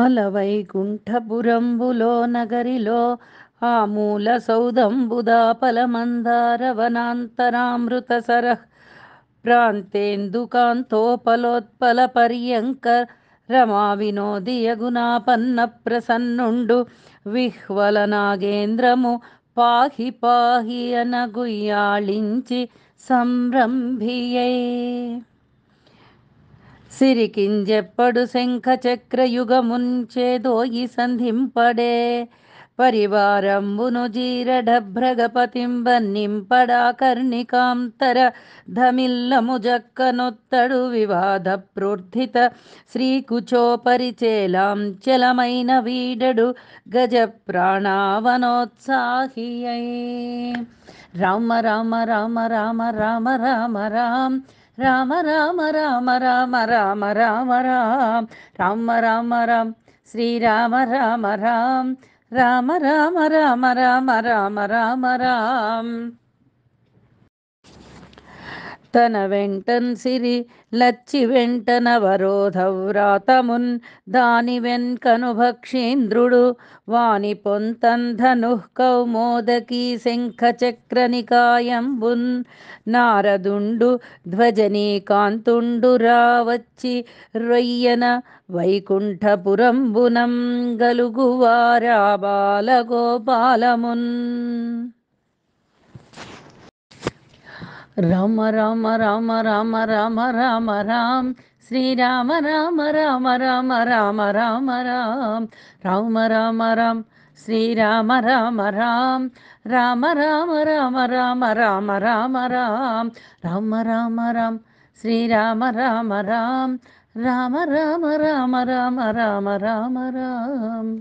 అల నగరిలో ఆ మూల సౌదంబుదాపల వనాంతరామృత సర ప్రాంతేందుకాంతోపలోత్పల పర్యంక రమా వినోదియగుణాపన్న ప్రసన్నుండు విహ్వల నాగేంద్రము పాహి పాహి అనగుయ్యాళించి సంభ్రంభియే సిరికింజెప్పడు శంఖ చక్రయుగముంచేదో ఈ సంధింపడే పరివారంబును జీరఢభ్రగపతింబ కర్ణికాంతర ధమిల్లము జక్కనొత్తడు వివాద ప్రోర్థిత చలమైన వీడడు గజ ప్రాణావనోత్సాహియై రామ రామ రామ రామ రామ రామ రామ రామ రామ రామ రామ రామ రామ రామ రామ రామ రామ శ్రీరామ రామ రామ రామ రామ రామ రామ రామ రామ రామ తన వెంటన్ సిరి లచ్చి వెంటన వరోధవ్రాతమున్ దాని భక్షీంద్రుడు వాని పొంతన్ కౌమోదకి కౌమోదకీ శంఖచక్రనికాయంబున్ నారదుండు కాంతుండు రావచ్చి రొయ్యన వైకుంఠపురంబునం గలుగువారా బాలగోపాలమున్ రామ రామ రామ రామ రామ రామ రామ్ శ్రీరామ రామ రామ రామ రామ రామ రామ్ రామ రామ రామ్ శ్రీరామ రామ రామ్ రామ రామ రామ రామ రామ రామ రామ్ రామ రామ రామ్ శ్రీరామ రామ రామ్ రామ రామ రామ రామ రామ రామ రామ్